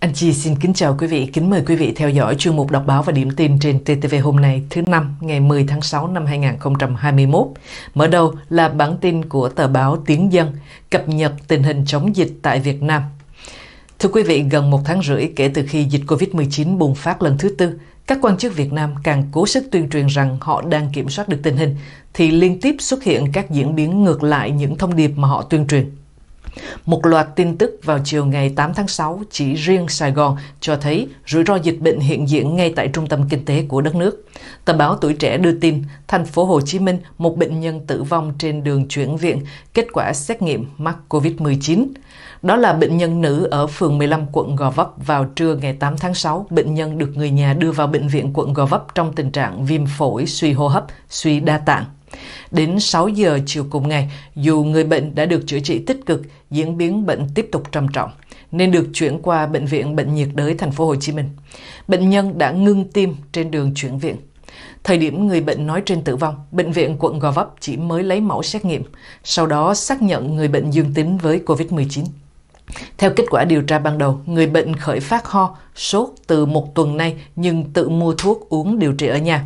Anh Chi xin kính chào quý vị, kính mời quý vị theo dõi chuyên mục đọc báo và điểm tin trên TTV hôm nay thứ năm ngày 10 tháng 6 năm 2021. Mở đầu là bản tin của tờ báo Tiếng Dân cập nhật tình hình chống dịch tại Việt Nam. Thưa quý vị, gần một tháng rưỡi kể từ khi dịch COVID-19 bùng phát lần thứ tư, các quan chức Việt Nam càng cố sức tuyên truyền rằng họ đang kiểm soát được tình hình, thì liên tiếp xuất hiện các diễn biến ngược lại những thông điệp mà họ tuyên truyền. Một loạt tin tức vào chiều ngày 8 tháng 6 chỉ riêng Sài Gòn cho thấy rủi ro dịch bệnh hiện diện ngay tại trung tâm kinh tế của đất nước. Tờ báo Tuổi Trẻ đưa tin, thành phố Hồ Chí Minh, một bệnh nhân tử vong trên đường chuyển viện, kết quả xét nghiệm mắc COVID-19. Đó là bệnh nhân nữ ở phường 15 quận Gò Vấp vào trưa ngày 8 tháng 6. Bệnh nhân được người nhà đưa vào bệnh viện quận Gò Vấp trong tình trạng viêm phổi, suy hô hấp, suy đa tạng. Đến 6 giờ chiều cùng ngày, dù người bệnh đã được chữa trị tích cực, diễn biến bệnh tiếp tục trầm trọng nên được chuyển qua bệnh viện bệnh nhiệt đới thành phố Hồ Chí Minh. Bệnh nhân đã ngưng tim trên đường chuyển viện. Thời điểm người bệnh nói trên tử vong, bệnh viện quận Gò Vấp chỉ mới lấy mẫu xét nghiệm, sau đó xác nhận người bệnh dương tính với COVID-19. Theo kết quả điều tra ban đầu, người bệnh khởi phát ho, sốt từ một tuần nay nhưng tự mua thuốc uống điều trị ở nhà.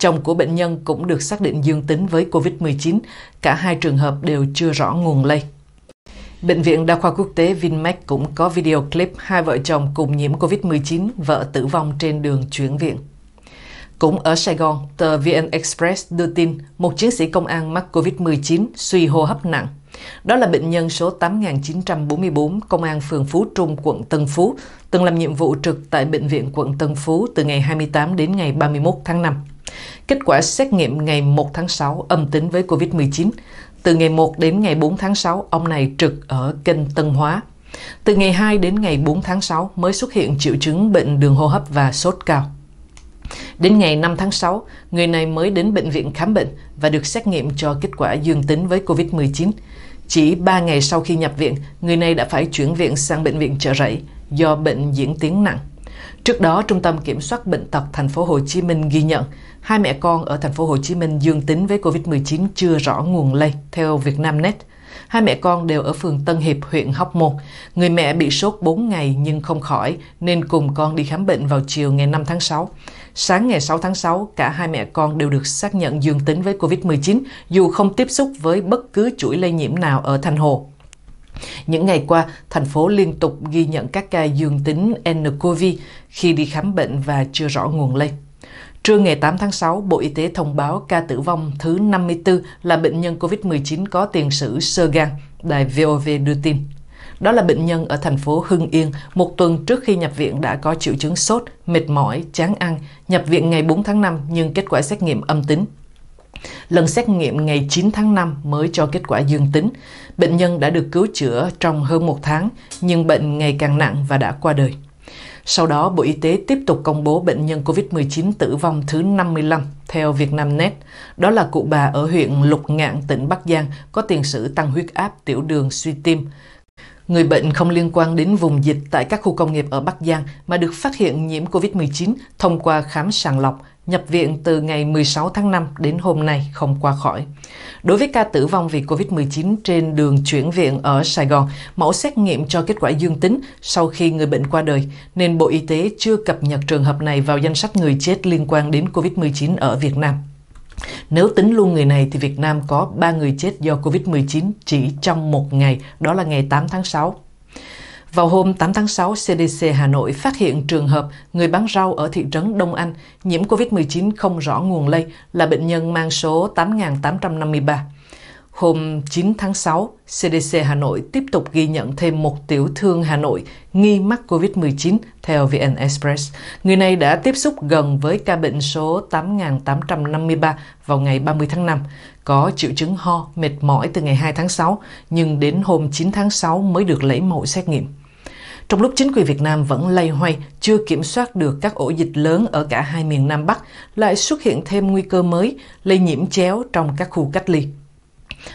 Chồng của bệnh nhân cũng được xác định dương tính với COVID-19. Cả hai trường hợp đều chưa rõ nguồn lây. Bệnh viện Đa khoa Quốc tế Vinmec cũng có video clip hai vợ chồng cùng nhiễm COVID-19, vợ tử vong trên đường chuyển viện. Cũng ở Sài Gòn, tờ VN Express đưa tin một chiến sĩ công an mắc COVID-19 suy hô hấp nặng. Đó là bệnh nhân số 8944, Công an phường Phú Trung, quận Tân Phú, từng làm nhiệm vụ trực tại Bệnh viện quận Tân Phú từ ngày 28 đến ngày 31 tháng 5. Kết quả xét nghiệm ngày 1 tháng 6 âm tính với COVID-19. Từ ngày 1 đến ngày 4 tháng 6, ông này trực ở kênh Tân Hóa. Từ ngày 2 đến ngày 4 tháng 6 mới xuất hiện triệu chứng bệnh đường hô hấp và sốt cao. Đến ngày 5 tháng 6, người này mới đến bệnh viện khám bệnh và được xét nghiệm cho kết quả dương tính với COVID-19. Chỉ 3 ngày sau khi nhập viện, người này đã phải chuyển viện sang bệnh viện chợ rẫy do bệnh diễn tiến nặng. Trước đó, Trung tâm Kiểm soát Bệnh tật Thành phố Hồ Chí Minh ghi nhận hai mẹ con ở Thành phố Hồ Chí Minh dương tính với COVID-19 chưa rõ nguồn lây, theo Vietnamnet. Hai mẹ con đều ở phường Tân Hiệp, huyện Hóc Môn. Người mẹ bị sốt 4 ngày nhưng không khỏi, nên cùng con đi khám bệnh vào chiều ngày 5 tháng 6. Sáng ngày 6 tháng 6, cả hai mẹ con đều được xác nhận dương tính với COVID-19 dù không tiếp xúc với bất cứ chuỗi lây nhiễm nào ở Thành Hồ. Những ngày qua, thành phố liên tục ghi nhận các ca dương tính nCoV khi đi khám bệnh và chưa rõ nguồn lây. Trưa ngày 8 tháng 6, Bộ Y tế thông báo ca tử vong thứ 54 là bệnh nhân COVID-19 có tiền sử sơ gan, đài VOV đưa tin. Đó là bệnh nhân ở thành phố Hưng Yên, một tuần trước khi nhập viện đã có triệu chứng sốt, mệt mỏi, chán ăn, nhập viện ngày 4 tháng 5 nhưng kết quả xét nghiệm âm tính. Lần xét nghiệm ngày 9 tháng 5 mới cho kết quả dương tính. Bệnh nhân đã được cứu chữa trong hơn một tháng, nhưng bệnh ngày càng nặng và đã qua đời. Sau đó, Bộ Y tế tiếp tục công bố bệnh nhân COVID-19 tử vong thứ 55 theo Vietnamnet. Đó là cụ bà ở huyện Lục Ngạn, tỉnh Bắc Giang có tiền sử tăng huyết áp, tiểu đường, suy tim. Người bệnh không liên quan đến vùng dịch tại các khu công nghiệp ở Bắc Giang mà được phát hiện nhiễm COVID-19 thông qua khám sàng lọc, nhập viện từ ngày 16 tháng 5 đến hôm nay không qua khỏi. Đối với ca tử vong vì COVID-19 trên đường chuyển viện ở Sài Gòn, mẫu xét nghiệm cho kết quả dương tính sau khi người bệnh qua đời, nên Bộ Y tế chưa cập nhật trường hợp này vào danh sách người chết liên quan đến COVID-19 ở Việt Nam. Nếu tính luôn người này thì Việt Nam có 3 người chết do COVID-19 chỉ trong một ngày, đó là ngày 8 tháng 6. Vào hôm 8 tháng 6, CDC Hà Nội phát hiện trường hợp người bán rau ở thị trấn Đông Anh nhiễm COVID-19 không rõ nguồn lây là bệnh nhân mang số 8853. Hôm 9 tháng 6, CDC Hà Nội tiếp tục ghi nhận thêm một tiểu thương Hà Nội nghi mắc COVID-19 theo VN Express. Người này đã tiếp xúc gần với ca bệnh số 8.853 vào ngày 30 tháng 5, có triệu chứng ho, mệt mỏi từ ngày 2 tháng 6, nhưng đến hôm 9 tháng 6 mới được lấy mẫu xét nghiệm. Trong lúc chính quyền Việt Nam vẫn lây hoay, chưa kiểm soát được các ổ dịch lớn ở cả hai miền Nam Bắc, lại xuất hiện thêm nguy cơ mới lây nhiễm chéo trong các khu cách ly.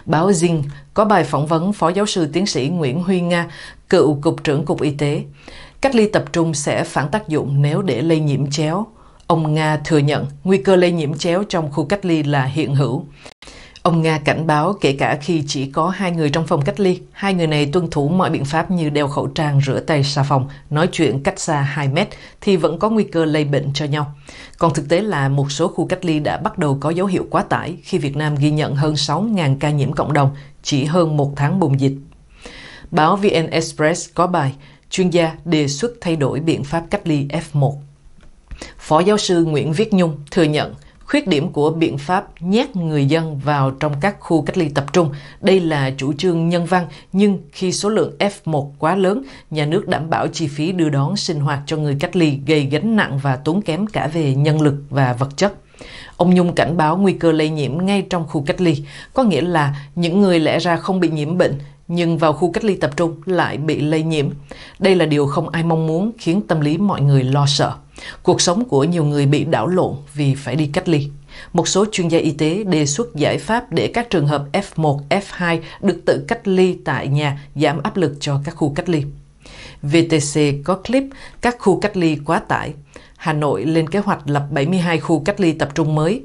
Báo Zing có bài phỏng vấn Phó Giáo sư Tiến sĩ Nguyễn Huy Nga, cựu Cục trưởng Cục Y tế. Cách ly tập trung sẽ phản tác dụng nếu để lây nhiễm chéo. Ông Nga thừa nhận nguy cơ lây nhiễm chéo trong khu cách ly là hiện hữu. Ông Nga cảnh báo kể cả khi chỉ có hai người trong phòng cách ly, hai người này tuân thủ mọi biện pháp như đeo khẩu trang, rửa tay xà phòng, nói chuyện cách xa 2 mét thì vẫn có nguy cơ lây bệnh cho nhau. Còn thực tế là một số khu cách ly đã bắt đầu có dấu hiệu quá tải khi Việt Nam ghi nhận hơn 6.000 ca nhiễm cộng đồng chỉ hơn một tháng bùng dịch. Báo VN Express có bài Chuyên gia đề xuất thay đổi biện pháp cách ly F1. Phó giáo sư Nguyễn Viết Nhung thừa nhận Khuyết điểm của biện pháp nhét người dân vào trong các khu cách ly tập trung, đây là chủ trương nhân văn, nhưng khi số lượng F1 quá lớn, nhà nước đảm bảo chi phí đưa đón sinh hoạt cho người cách ly gây gánh nặng và tốn kém cả về nhân lực và vật chất. Ông Nhung cảnh báo nguy cơ lây nhiễm ngay trong khu cách ly, có nghĩa là những người lẽ ra không bị nhiễm bệnh nhưng vào khu cách ly tập trung lại bị lây nhiễm. Đây là điều không ai mong muốn khiến tâm lý mọi người lo sợ. Cuộc sống của nhiều người bị đảo lộn vì phải đi cách ly. Một số chuyên gia y tế đề xuất giải pháp để các trường hợp F1, F2 được tự cách ly tại nhà giảm áp lực cho các khu cách ly. VTC có clip các khu cách ly quá tải. Hà Nội lên kế hoạch lập 72 khu cách ly tập trung mới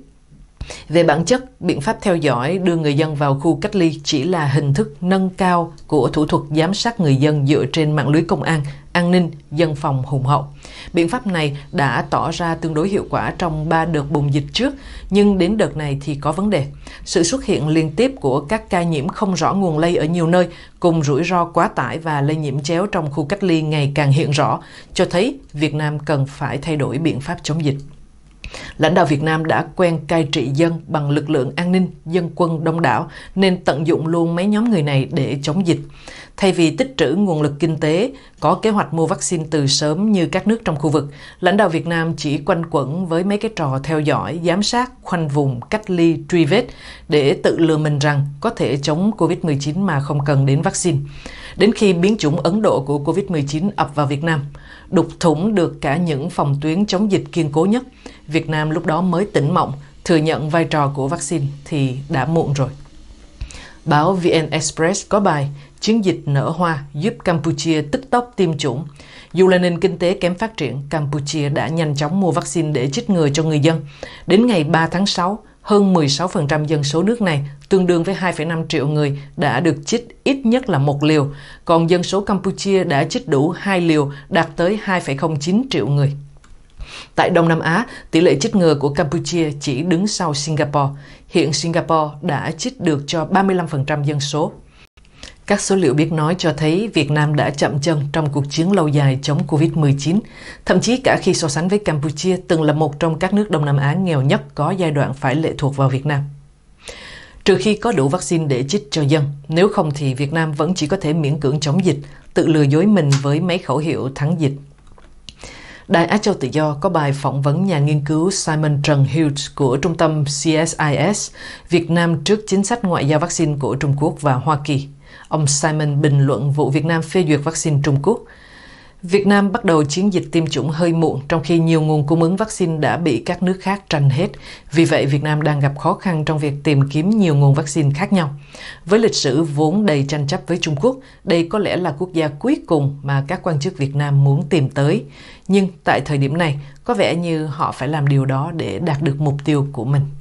về bản chất, biện pháp theo dõi đưa người dân vào khu cách ly chỉ là hình thức nâng cao của thủ thuật giám sát người dân dựa trên mạng lưới công an, an ninh, dân phòng hùng hậu. Biện pháp này đã tỏ ra tương đối hiệu quả trong 3 đợt bùng dịch trước, nhưng đến đợt này thì có vấn đề. Sự xuất hiện liên tiếp của các ca nhiễm không rõ nguồn lây ở nhiều nơi, cùng rủi ro quá tải và lây nhiễm chéo trong khu cách ly ngày càng hiện rõ, cho thấy Việt Nam cần phải thay đổi biện pháp chống dịch. Lãnh đạo Việt Nam đã quen cai trị dân bằng lực lượng an ninh, dân quân đông đảo nên tận dụng luôn mấy nhóm người này để chống dịch. Thay vì tích trữ nguồn lực kinh tế, có kế hoạch mua vaccine từ sớm như các nước trong khu vực, lãnh đạo Việt Nam chỉ quanh quẩn với mấy cái trò theo dõi, giám sát, khoanh vùng, cách ly, truy vết để tự lừa mình rằng có thể chống COVID-19 mà không cần đến vaccine đến khi biến chủng Ấn Độ của COVID-19 ập vào Việt Nam, đục thủng được cả những phòng tuyến chống dịch kiên cố nhất. Việt Nam lúc đó mới tỉnh mộng, thừa nhận vai trò của vaccine thì đã muộn rồi. Báo VN Express có bài Chiến dịch nở hoa giúp Campuchia tức tốc tiêm chủng. Dù là nền kinh tế kém phát triển, Campuchia đã nhanh chóng mua vaccine để chích ngừa cho người dân. Đến ngày 3 tháng 6, hơn 16% dân số nước này, tương đương với 2,5 triệu người, đã được chích ít nhất là một liều, còn dân số Campuchia đã chích đủ hai liều, đạt tới 2,09 triệu người. Tại Đông Nam Á, tỷ lệ chích ngừa của Campuchia chỉ đứng sau Singapore. Hiện Singapore đã chích được cho 35% dân số. Các số liệu biết nói cho thấy Việt Nam đã chậm chân trong cuộc chiến lâu dài chống COVID-19, thậm chí cả khi so sánh với Campuchia từng là một trong các nước Đông Nam Á nghèo nhất có giai đoạn phải lệ thuộc vào Việt Nam. Trừ khi có đủ vaccine để chích cho dân, nếu không thì Việt Nam vẫn chỉ có thể miễn cưỡng chống dịch, tự lừa dối mình với mấy khẩu hiệu thắng dịch. Đài Á Châu Tự Do có bài phỏng vấn nhà nghiên cứu Simon Trần Hughes của trung tâm CSIS Việt Nam trước chính sách ngoại giao vaccine của Trung Quốc và Hoa Kỳ Ông Simon bình luận vụ Việt Nam phê duyệt vaccine Trung Quốc. Việt Nam bắt đầu chiến dịch tiêm chủng hơi muộn trong khi nhiều nguồn cung ứng vaccine đã bị các nước khác tranh hết. Vì vậy, Việt Nam đang gặp khó khăn trong việc tìm kiếm nhiều nguồn vaccine khác nhau. Với lịch sử vốn đầy tranh chấp với Trung Quốc, đây có lẽ là quốc gia cuối cùng mà các quan chức Việt Nam muốn tìm tới. Nhưng tại thời điểm này, có vẻ như họ phải làm điều đó để đạt được mục tiêu của mình.